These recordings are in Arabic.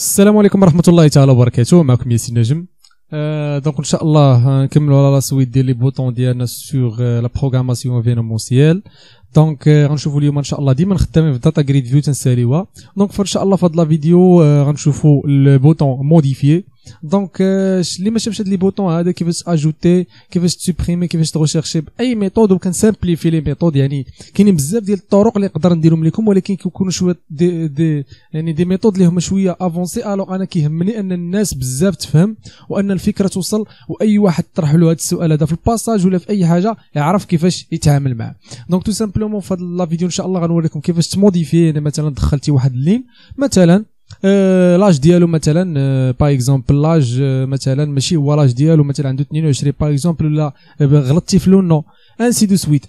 السلام عليكم ورحمه الله تعالى وبركاته معكم ياسين نجم آه، دونك ان شاء الله نكملوا على لا سويت ديال لي بوطون ديالنا سور لا بروغراماسيون انفيرونمونسييل دونك آه، غنشوفوا اليوم ان شاء الله ديما خدامين في داتا جريد فيو تنساليوها دونك فان شاء الله في هاد لا فيديو غنشوفوا البوطون موديفي دونك اللي ما شافش هاد لي بوطون هذا كيفاش اجوتي كيفاش تسوبريمي كيفاش تغوشيرشي باي ميثود وكان في لي ميثود يعني كاينين بزاف ديال الطرق اللي نقدر نديرهم لكم ولكن كيكونوا شويه دي, دي يعني دي ميثود اللي هما شويه افونسي الو انا كيهمني ان الناس بزاف تفهم وان الفكره توصل واي واحد طرح له هذا السؤال هذا في الباساج ولا في اي حاجه يعرف كيفاش يتعامل معاه دونك تو سامبلومون في هذا لا فيديو ان شاء الله غنوريكم كيفاش تموديفي يعني مثلا دخلتي واحد اللين مثلا آه، لاج ديالو مثلا باغ آه، اكزومبل لاج آه، مثلا ماشي هو لاج ديالو مثلا عنده 22 باغ اكزومبل ولا غلطتي في لونو انسي دو سويت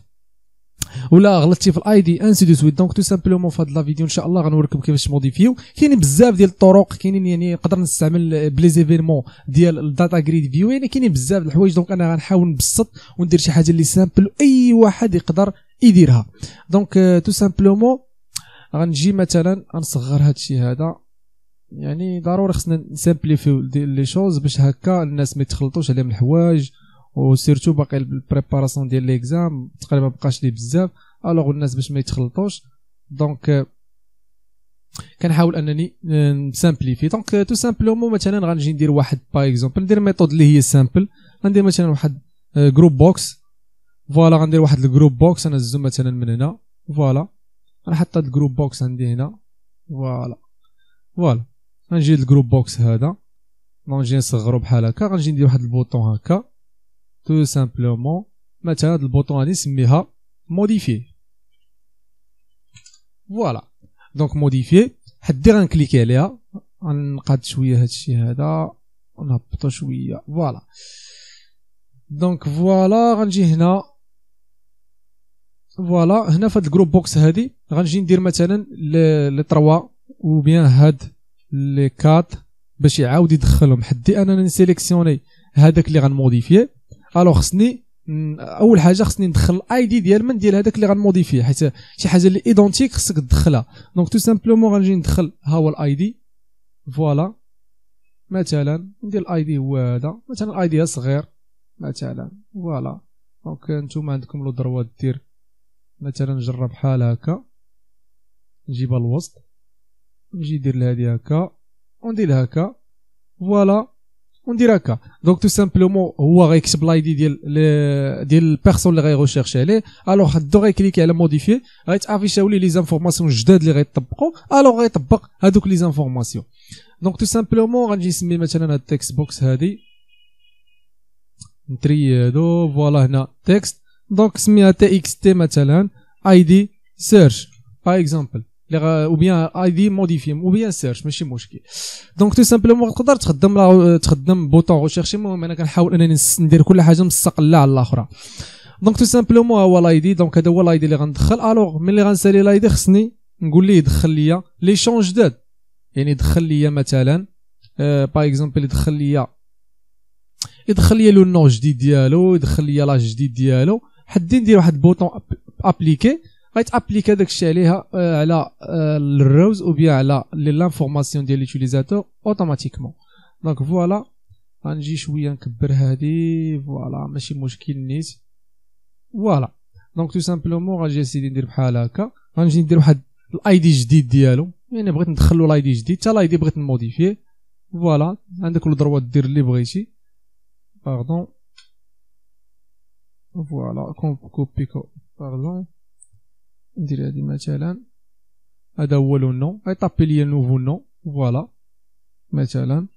ولا غلطتي في الاي دي انسي دو سويت دونك تو سامبلومون في هاد لا فيديو ان شاء الله غنوريكم كيفاش موديفيو كاينين بزاف ديال الطرق كاينين يعني نقدر نستعمل بلي زيفينمون ديال الداتا جريد فيو يعني كاينين بزاف الحوايج دونك انا غنحاول نبسط وندير شي حاجه اللي سامبل اي واحد يقدر يديرها دونك تو سامبلومون غنجي مثلا غنصغر هادشي هذا يعني ضروري خصنا نسامبليفيو لي شوز باش هكا الناس ما يتخلطوش عليهم الحوايج وسيرتو باقي البريباراسيون ديال ليكزام تقريبا بقاش لي بزاف الوغ الناس باش ما يتخلطوش دونك euh, كنحاول انني euh, نسامبليفي دونك تو سامبلومون مثلا غنجي ندير واحد باغ اكزومبل ندير ميثود اللي هي سامبل غندير مثلا واحد جروب بوكس فوالا غندير واحد الجروب بوكس انا الزوم مثلا من هنا فوالا غنحط هاد الجروب بوكس عندي هنا فوالا فوالا غنجي للجروب بوكس هذا غنجي نصغرو بحال هكا غنجي ندير واحد البوطون هكا تو سامبلومون مثلا هاد البوطون هادي نسميها موديفي فوالا دونك موديفي حدي غنكليكي عليها غنقاد شويه هادشي هذا ونهبطو شويه فوالا دونك فوالا غنجي هنا فوالا هنا في هاد الجروب بوكس هادي غنجي ندير مثلا لي تروا وبيان هاد لي كات باش يعاود يدخلهم حدي انا نسيليكسيوني هذاك اللي غنموديفيه الو خصني اول حاجه خصني ندخل الاي دي ديال من ديال هذاك اللي غنموديفيه حيت شي حاجه اللي ايدونتيك خصك تدخلها دونك تو سامبلومون غنجي ندخل ها هو الاي دي فوالا مثلا ندير الاي دي هو هذا مثلا الاي دي صغير مثلا فوالا دونك نتوما عندكم لو دروا دير مثلا نجرب بحال هكا نجيبها الوسط On dit Voilà. On dit Donc tout simplement, on a Alors, il cliquer sur modifier. Il afficher les informations. Je donne les Alors, il à toutes les informations. Donc tout simplement, on a récupéré le Voilà. Voilà. Voilà. Voilà. Voilà. Voilà. Voilà. Voilà. Voilà. Voilà. Voilà. او بيان اي دي موديفي او بيان سيرش ماشي مشكل دونك تو سامبلومون تقدر تخدم لا تخدم بوطون ريشيرشي المهم انا كنحاول انني ندير كل حاجه مستقله على الاخرى دونك تو سامبلومون هو دي دونك هذا هو دي اللي غندخل الوغ ملي غنسالي دي خصني نقول ليه دخل ليا لي شون جداد يعني دخل ليا مثلا با باغ اكزومبل يدخل ليا يدخل ليا لو نون جديد ديالو يدخل ليا لاج جديد ديالو حدي ندير واحد بوطون ابليكي غيتابليك هذاك الشيء عليها آه، على آه، الروز او بيان على لي لانفورماسيون ديال ليوتيليزاتور اوتوماتيكمون دونك فوالا غنجي شويه نكبر هادي فوالا ماشي مشكل نيت فوالا دونك تو سامبلومون غنجي سيدي ندير بحال هكا غنجي ندير واحد الاي دي جديد ديالو يعني بغيت ندخلو الاي دي جديد حتى الاي دي بغيت نموديفيه فوالا عندك الدروا دير اللي بغيتي باردون فوالا كوبي كوبي باردون ندير هادي مثلا هذا هو لو نو ايطابي ليا نوفو نو فوالا مثلا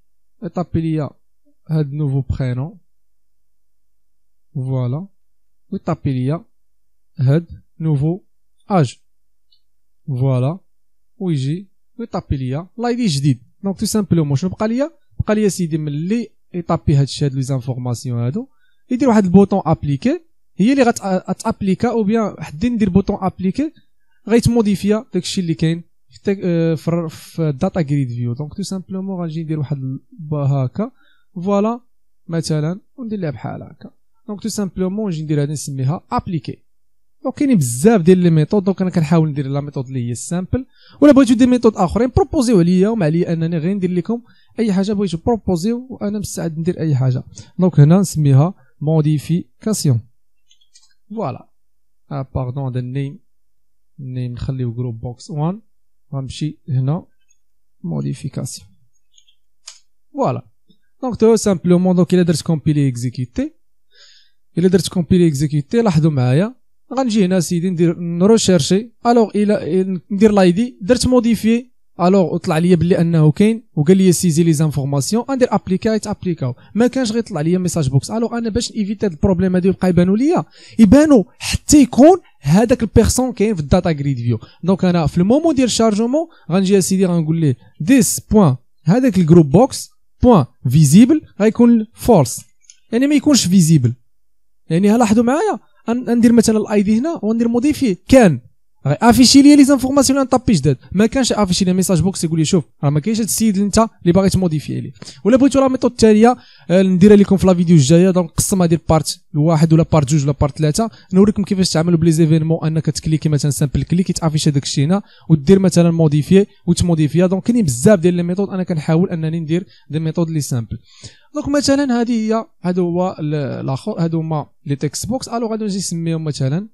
ايطابي ليا هاد نوفو برينو فوالا ويطابي ليا هاد نوفو اج فوالا ويجي ويطابي ليا لايدي جديد دونك تو سامبلومون شنو بقى ليا بقى ليا سيدي ملي يطابي هادشي هاد لي زانفورماسيون هادو يدير واحد البوطون ابليكي هي اللي غتابليكا او بيان حدي ندير بوطون ابليكي غيتموديفيا داكشي اللي كاين في الداتا جريد فيو دونك تو سامبلومون غنجي ندير واحد هكا فوالا مثلا وندير لها بحال هكا دونك تو سامبلومون نجي ندير هادي نسميها ابليكي دونك كاينين بزاف ديال لي ميثود دونك انا كنحاول ندير لا ميثود اللي هي سامبل ولا بغيتو دي ميثود اخرين بروبوزيو عليا وما عليا انني غير ندير لكم اي حاجه بغيتو بروبوزيو وانا مستعد ندير اي حاجه دونك هنا نسميها موديفيكاسيون فوالا باردون هذا النيم ني نخليو جروب بوكس 1 غنمشي هنا موديفيكاسيون فوالا دونك تو سامبلومون دونك الا درت كومبيلي اكزيكيتي الا درت كومبيلي اكزيكيتي لاحظوا معايا غنجي هنا سيدي ندير نروشيرشي الوغ الا ندير لايدي درت موديفيي الوغ وطلع لي بلي انه كاين وقال لي سيزي لي زانفورماسيون غندير ابليكا ابليكاو ما كانش غيطلع لي ميساج بوكس الوغ انا باش ايفيت هاد البروبليم هادو يبقى يبانو ليا يبانو حتى يكون هذاك البيرسون كاين في الداتا جريد فيو دونك انا في المومون ديال الشارجومون غنجي سيدي غنقول ليه ديس بوان هذاك الجروب بوكس بوان فيزيبل غيكون فولس يعني ما يكونش فيزيبل يعني لاحظوا معايا ندير مثلا الاي دي هنا وندير موديفي كان افيشي لي لي زانفورماسيون اللي نطابي جداد ما كانش افيشي لي ميساج بوكس يقول لي شوف راه ما كاينش هذا السيد اللي انت اللي باغي تموديفي عليه ولا بغيتو لا ميثود التاليه نديرها لكم في لا فيديو الجايه نقسم هذه البارت لواحد ولا بارت جوج ولا بارت ثلاثه نوريكم كيفاش تعملوا بلي زيفينمون انك تكليكي مثلا سامبل كليك يتافيشي هذاك الشيء هنا ودير مثلا موديفي وتموديفي دونك كاينين بزاف ديال لي ميثود انا كنحاول انني ندير دي ميثود لي سامبل دونك مثلا هذه هي هذا هو الاخر هادو هما لي تكست بوكس الو غادي نجي نسميهم مثلا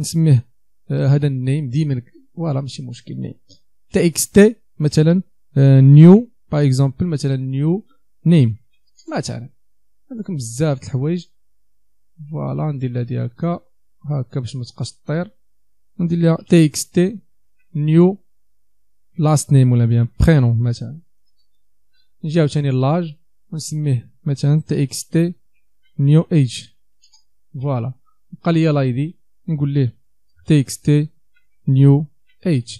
نسميه آه، هذا النيم ديما فوالا ماشي مشكل نيم تي اكس تي مثلا آه، نيو باغ اكزومبل مثلا نيو نيم مثلا عندكم بزاف د الحوايج فوالا ندير لها هكا هكا باش ما تبقاش طير ندير لها تي اكس تي نيو لاست نيم ولا بيان برينو مثلا نجي عاوتاني لاج ونسميه مثلا تي اكس تي نيو ايج فوالا بقى ليا لايدي نقول ليه txt new age.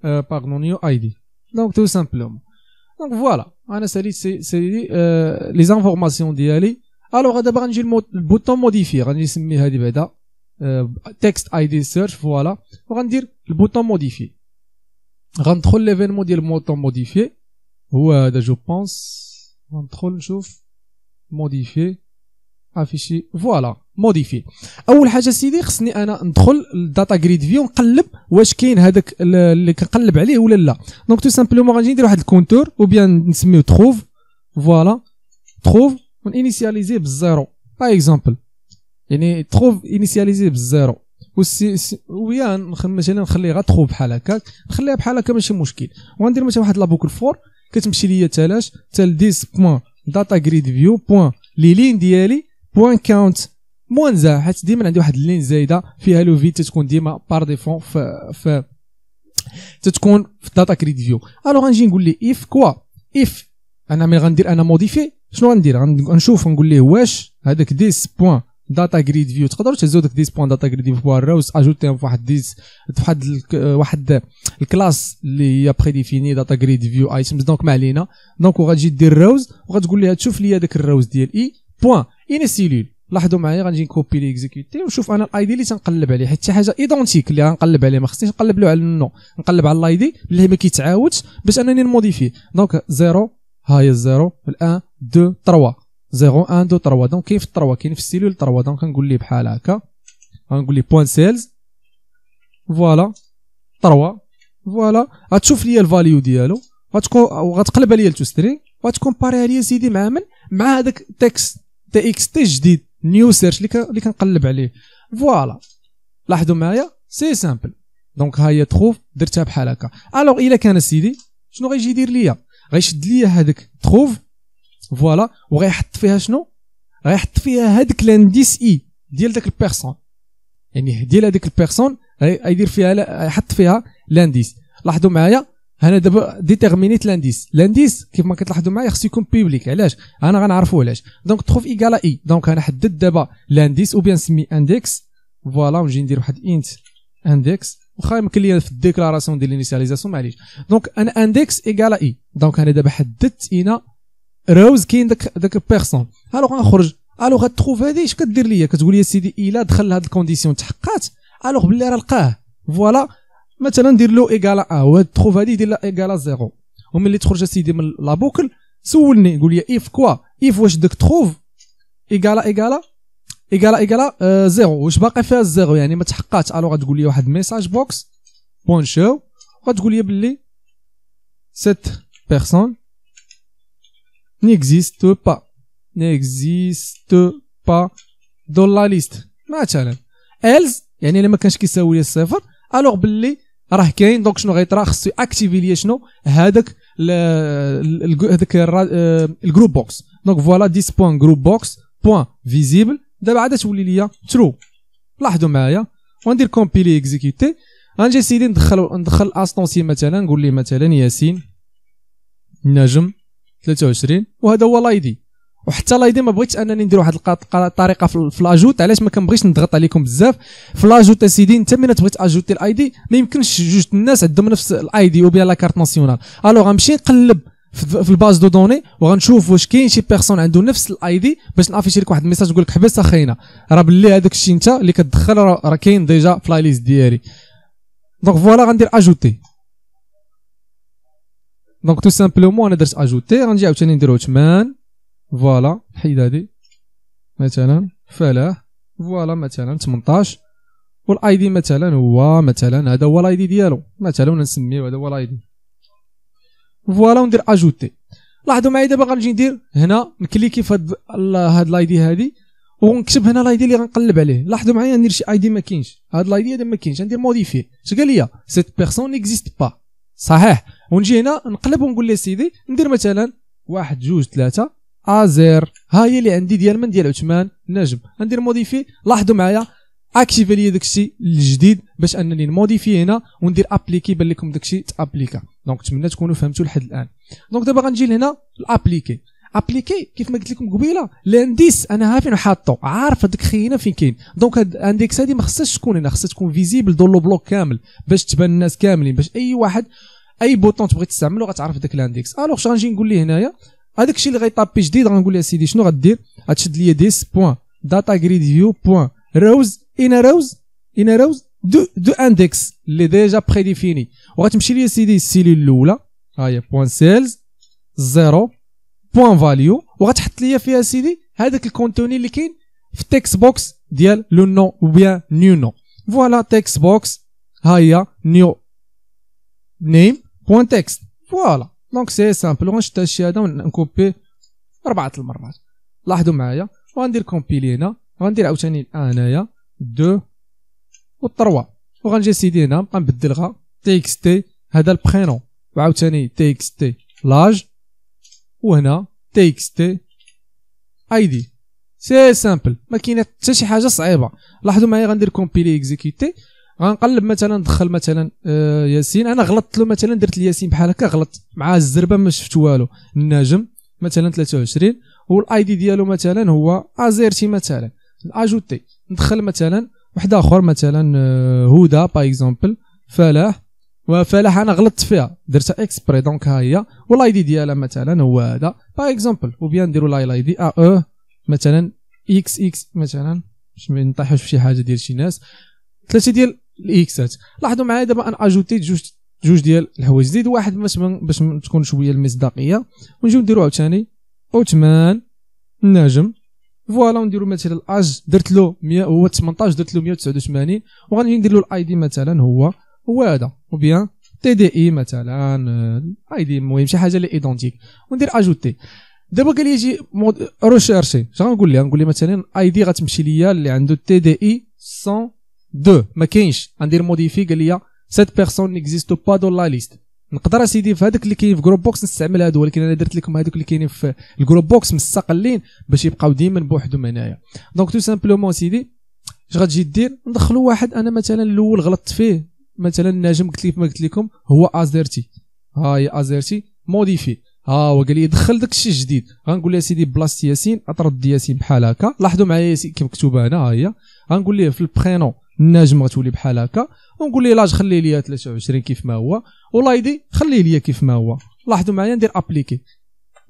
par euh, pardon, new id. Donc tout simplement. Donc voilà, c'est euh, les informations diali Alors d'abord j'ai le bouton modifier, euh, text texte ID search, voilà. On va dire le bouton modifier. Rentre l'événement du bouton modifier Ou je pense. Rentre, chauffe, modifier. افيشي فوالا موديفي اول حاجه سيدي خصني انا ندخل للداتا جريد فيو ونقلب واش كاين هذاك اللي كنقلب عليه ولا لا دونك تو سامبلومون غادي ندير واحد الكونتور وبيان نسميو تخوف فوالا تخوف ونينيسياليزي بالزيرو با اكزومبل يعني تخوف انيسياليزي بالزيرو سي ويا مثلا نخليه غير تخوف بحال هكاك نخليها بحال هكا ماشي مشكل وغندير مثلا واحد لابوكل فور كتمشي ليا تالاش تال ديس بوان داتا جريد فيو بوان لي لين ديالي بوان كاونت موانزا حيت ديما عندي واحد اللين زايده فيها لو في تتكون ديما بار ديفون في ف تتكون في داتا كريد فيو الوغ غنجي نقول ليه اف كوا اف انا ملي غندير انا موديفي شنو غندير غنشوف نقول ليه واش هذاك ديس بوان داتا جريد فيو تقدر تهزو داك ديس بوان داتا جريد فيو بوان راوس اجوتيهم في واحد ديس في واحد واحد الكلاس اللي هي بري ديفيني داتا جريد فيو ايتمز دونك ما علينا دونك وغتجي دير راوز وغتقول لها تشوف لي هذاك الراوز ديال اي بوان اين سيلول لاحظوا معايا غنجي نكوبي لي اكزيكيوتي ونشوف انا الاي دي اللي تنقلب عليه حيت شي حاجه ايدونتيك اللي غنقلب عليه ما خصنيش نقلب له على النو نقلب على الاي دي اللي ما كيتعاودش باش انني نموديفي دونك 0 ها هي 0 الان 2 3 0 1 2 3 دونك كاين في 3 كاين في السيلول 3 دونك نقول ليه بحال هكا غنقول ليه بوان سيلز فوالا 3 فوالا غتشوف ليا الفاليو ديالو غتكون وغتقلب عليا التو ستري وغتكومباري عليا سيدي مع من مع هذاك التكست تي اكس تي جديد نيو سيرش اللي كنقلب عليه فوالا لاحظوا معايا سي سامبل دونك ها هي تخوف درتها بحال هكا الوغ الا كان سيدي شنو غيجي يدير ليا غيشد ليا هذاك تخوف فوالا وغيحط فيها شنو غيحط فيها هذاك لانديس اي ديال داك البيرسون يعني ديال هذيك البيرسون غيدير فيها يحط فيها لانديس لاحظوا معايا انا دابا ديتيرمينيت لانديس لانديس كيف ما كتلاحظوا معايا خصو يكون بيبليك علاش انا غنعرفوه علاش دونك تخوف ايكالا اي دونك انا حددت دابا لانديس او بيان سمي اندكس فوالا ونجي ندير واحد انت اندكس واخا يمكن لي في الديكلاراسيون ديال الانيسياليزاسيون معليش دونك انا اندكس ايكالا اي دونك انا دابا حددت هنا روز كاين داك داك بيرسون الوغ غنخرج الوغ غتخوف هادي اش كدير ليا كتقول لي سيدي الا دخل هاد الكونديسيون تحققات الوغ بلي راه لقاه فوالا مثلا دير له ايكالا اه وهاد تخوف هادي دير لها ايكالا زيرو وملي تخرج سيدي من لابوكل سولني قول لي اف كوا اف واش داك تخوف ايكالا ايكالا ايكالا ايكالا آه زيرو واش باقي فيها الزيرو يعني ما تحققاتش الو غتقول لي واحد ميساج بوكس بون شو غتقول لي بلي سيت بيرسون نيكزيست با نيكزيست با دون لا ليست مثلا الز يعني الا ما كانش كيساوي لي الصفر الوغ باللي راه كاين دونك شنو غيطرا خصو اكتيفي ليا شنو هذاك هذاك الجروب بوكس دونك فوالا ديس بوان جروب بوكس بوان فيزيبل دابا عاد تولي ليا ترو لاحظوا معايا وندير كومبيلي اكزيكيوتي غنجي سيدي ندخل ندخل اسطونسي مثلا نقول ليه مثلا ياسين نجم 23 وهذا هو الاي دي وحتى لا ما بغيتش انني ندير واحد الطريقه في الاجوت علاش ما كنبغيش نضغط عليكم بزاف في الاجوت اسيدي انت ملي تبغي تاجوتي الاي دي ما يمكنش جوج الناس عندهم نفس الاي دي وبلا لاكارت ناسيونال الوغ غنمشي نقلب في الباز دو دوني وغنشوف واش كاين شي بيرسون عنده نفس الاي دي باش نافيشي لك واحد الميساج نقول لك حبس اخينا راه باللي هذاك الشيء انت اللي كتدخل راه كاين ديجا في لا ليست ديالي دونك فوالا غندير اجوتي دونك تو سامبلومون انا درت اجوتي غنجي عاوتاني ندير 8 فوالا حيد هادي مثلا فلاح فوالا مثلا 18 والاي دي مثلا هو مثلا هذا هو الاي دي ديالو مثلا نسميه هذا هو الاي دي فوالا وندير اجوتي لاحظوا معايا دابا غنجي ندير هنا نكليكي في هاد الاي دي هادي ونكتب هنا الاي دي اللي غنقلب عليه لاحظوا معايا ندير شي اي دي ما كاينش هاد الاي دي هذا ما كاينش ندير موديفي اش قال لي سيت بيرسون نيكزيست با صحيح ونجي هنا نقلب ونقول لي سيدي ندير مثلا واحد جوج ثلاثه ازير ها هي اللي عندي ديال من ديال عثمان نجم غندير موديفي لاحظوا معايا اكتيفي لي داكشي الجديد باش انني نموديفي هنا وندير ابليكي بان لكم داكشي تابليكا دونك نتمنى تكونوا فهمتوا لحد الان دونك دابا غنجي لهنا الابليكي ابليكي كيف ما قلت لكم قبيله لانديس انا ها فين حاطو عارف هذيك خينا فين كاين دونك هاد الانديكس هادي ما خصهاش تكون هنا خصها تكون فيزيبل دور لو بلوك كامل باش تبان الناس كاملين باش اي واحد اي بوطون تبغي تستعملو غتعرف داك الانديكس الوغ شغنجي غنجي نقول ليه هنايا هذاك الشيء اللي غيطابي جديد غنقول يا سيدي شنو غدير غتشد لي ديس بوان داتا جريد فيو بوان روز ان روز ان روز دو دو اندكس اللي ديجا ديفيني وغتمشي لي سيدي السيلين الاولى ها هي بوان سيلز زيرو بوان فاليو وغتحط لي فيها سيدي هذاك الكونتوني اللي كاين في التكست بوكس ديال لو نو وبيان نيو نو فوالا تكست بوكس ها هي نيو نيم بوان تكست فوالا دونك سي سامبل غنشد هادشي هذا ونكوبي اربعه المرات لاحظوا معايا وغندير كومبيلي هنا غندير عاوتاني انايا دو و 3 وغنجي سيدي هنا نبقى نبدلها تي اكس تي هذا البخينو وعاوتاني تي اكس تي لاج وهنا تي اكس تي اي دي سي سامبل ما كاينه حتى شي حاجه صعيبه لاحظوا معايا غندير كومبيلي اكزيكيتي غنقلب مثلا ندخل مثلا آه، ياسين انا غلطت له مثلا درت لياسين بحال هكا غلط مع الزربه ما شفت والو الناجم مثلا 23 والاي دي ديالو مثلا هو ازيرتي مثلا اجوتي ندخل مثلا واحد اخر مثلا هدى با اكزومبل فلاح وفلاح انا غلطت فيها درتها اكسبري دونك ها هي والاي دي ديالها مثلا هو هذا با اكزومبل وبيان نديرو لاي لاي دي ا او مثلا اكس اكس مثلا باش ما نطيحوش في شي حاجه ديال شي ناس ثلاثه ديال الاكسات لاحظوا معايا دابا ان اجوتي جوج جوج ديال الحوايج زيد واحد باش باش تكون شويه المصداقيه ونجيو نديرو عاوتاني عثمان النجم فوالا ونديرو مثلا الاج درت له 100 هو 18 درت له 189 وغادي ندير له الاي دي مثلا هو هو هذا وبيان تي دي اي مثلا الاي دي المهم شي حاجه لي ايدونتيك وندير اجوتي دابا قال لي جي مود... ريشيرشي اش غنقول ليه نقول لها مثلا اي دي غتمشي ليا اللي عنده تي دي اي 100 دو ما كاينش غندير موديفي قال لي سيت بيرسون نيكزيستو با دون لا ليست نقدر اسيدي في هذاك اللي كاين في جروب بوكس نستعمل هادو ولكن انا درت لكم هادوك اللي كاينين في الجروب بوكس مستقلين باش يبقاو ديما بوحدهم هنايا دونك تو سامبلومون سيدي اش غتجي دير ندخلوا واحد انا مثلا الاول غلطت فيه مثلا النجم قلت لي ما قلت لكم هو ازيرتي ها هي ازيرتي موديفي ها هو قال لي دخل داك الشيء الجديد غنقول له سيدي بلاصه ياسين اطرد ياسين بحال هكا لاحظوا معايا ياسين كي مكتوبه هنا ها هي غنقول ليه في البرينو النجم غتولي بحال هكا ونقول ليه لاج خليه ليا 23 كيف ما هو ولايدي خليه ليا كيف ما هو لاحظوا معايا ندير ابليكي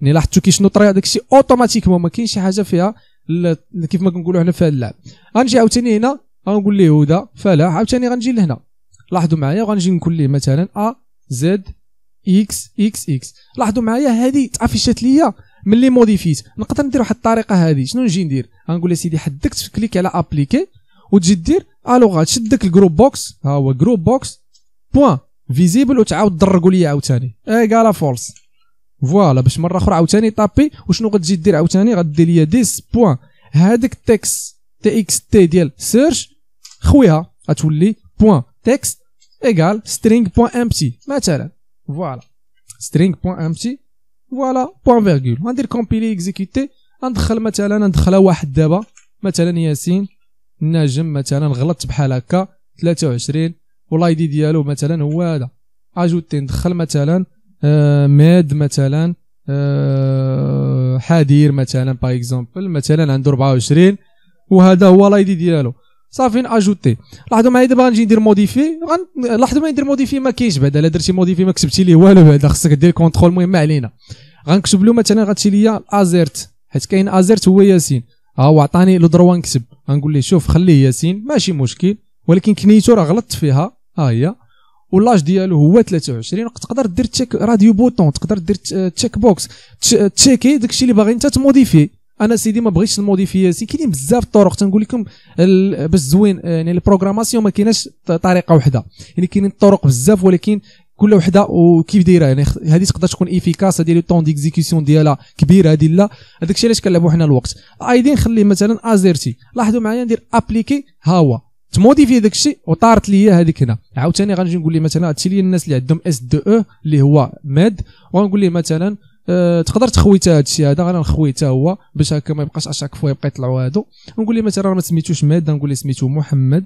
يعني لاحظتوا كي شنو طري هذاك الشيء اوتوماتيكمون ما كاينش شي حاجه فيها كيف ما كنقولوا حنا في هذا اللعب غنجي عاوتاني هنا غنقول ليه هدى فلاح عاوتاني غنجي لهنا لاحظوا معايا وغنجي نقول ليه مثلا ا زد اكس اكس اكس لاحظوا معايا هذه تافيشات ليا ملي موديفيت نقدر ندير واحد الطريقه هذه شنو نجي ندير غنقول يا سيدي حدك كليك على ابليكي وتجي دير الوغ تشد داك الجروب بوكس ها هو جروب بوكس بوان فيزيبل وتعاود درقوا ليا عاوتاني اي قالا فولس فوالا باش مره اخرى عاوتاني طابي وشنو غتجي دير عاوتاني غدير ليا ديس بوان هذاك التكست تي اكس تي ديال سيرش خويها غتولي بوان تكست ايكال سترينغ بوان امتي مثلا فوالا سترينغ بوان امتي فوالا بوان فيرغول غندير كومبيلي اكزيكوتي غندخل مثلا ندخلها واحد دابا مثلا ياسين النجم مثلا غلطت بحال هكا 23 دي ديالو مثلا هو هذا اجوتي ندخل مثلا آه، ميد ماد مثلا حادير آه، حدير مثلا باغ اكزومبل مثلا عنده 24 وهذا هو الايدي ديالو صافي اجوتي لاحظوا معايا دابا غنجي ندير موديفي لاحظوا معايا ندير موديفي ما كاينش بعدا الا درتي موديفي ما كتبتي ليه والو بعدا خصك دير كونترول المهم ما علينا غنكتب له مثلا غاتشي ليا ازيرت حيت كاين ازيرت هو ياسين ها هو عطاني لو دروا نكسب غنقول ليه شوف خليه ياسين ماشي مشكل ولكن كنيته راه غلطت فيها ها هي واللاج ديالو هو 23 تقدر دير تشيك راديو بوتون تقدر دير آه، تشيك بوكس آه، تشيكي داكشي اللي باغي انت تموديفي انا سيدي ما بغيتش الموديفي ياسين كاينين بزاف الطرق تنقول لكم باش زوين آه، يعني البروغراماسيون ما كايناش طريقه وحده يعني كاينين الطرق بزاف ولكن كل وحده وكيف دايره يعني هذه تقدر تكون ايفيكاس هذه لو طون ديكزيكسيون ديالها كبير هذه لا هذاك الشيء علاش كنلعبوا حنا الوقت ايدي نخليه مثلا ازيرتي لاحظوا معايا ندير ابليكي ها هو تموديفي داك الشيء وطارت ليا هذيك هنا عاوتاني غنجي نقول لي مثلا هادشي لي الناس اللي عندهم اس دو او اللي هو ماد وغنقول لي مثلا أه تقدر تخويت هذا الشيء هذا انا نخويته هو باش هكا ما يبقاش اشاك فوا يبقى يطلعوا هادو نقول لي مثلا ما سميتوش ماد نقول لي سميتو محمد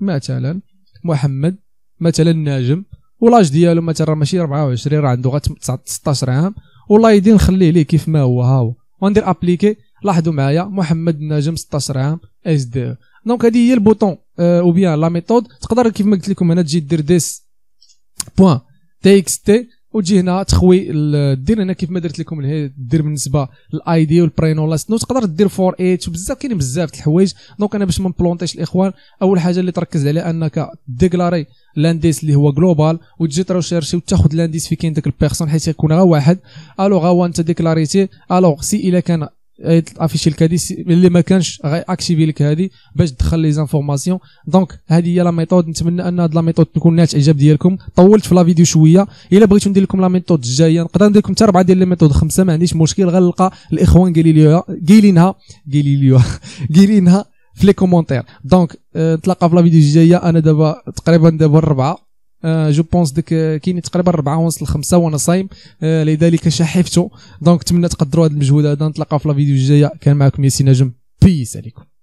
مثلا محمد مثلا ناجم ولاج ديالو مثلا ماشي 24 راه عنده غير 16 عام والله يدي نخليه ليه كيف ما هو ها هو وندير ابليكي لاحظوا معايا محمد النجم 16 عام اس دي دونك هذه هي البوطون او بيان لا ميثود تقدر كيف ما قلت لكم انا تجي دير ديس بوان تي اكس تي وتجي هنا تخوي دير هنا كيف ما درت لكم دير بالنسبه للاي دي والبرينو لا سنو تقدر دير فور اتش وبزاف كاينين بزاف د الحوايج دونك انا باش ما نبلونطيش الاخوان اول حاجه اللي تركز عليها انك ديكلاري لانديس اللي هو جلوبال وتجي تروشيرشي وتاخذ لانديس في كاين داك البيرسون حيت يكون غا واحد الوغ هو انت ديكلاريتي الوغ سي الا كان افيشي لك هادي اللي ما كانش اكتيفي لك هادي باش تدخل لي زانفورماسيون دونك هذه هي لا ميثود نتمنى ان هاد لا ميثود تكون نالت اعجاب ديالكم طولت في لا فيديو شويه الا بغيتو ندير لكم لا ميثود الجايه نقدر ندير لكم حتى اربعه ديال لي ميثود خمسه ما عنديش مشكل غنلقى الاخوان قايلينها قايلينها قايلينها في لي كومونتير دونك نتلاقى في لا فيديو الجايه انا دابا تقريبا دابا الربعه جو euh, بونس ديك كاين تقريبا 4 ونص ل 5 وانا صايم euh, لذلك شحفتو دونك نتمنى تقدروا هذا المجهود هذا نتلاقى في لا فيديو الجايه كان معكم ياسين نجم بيس عليكم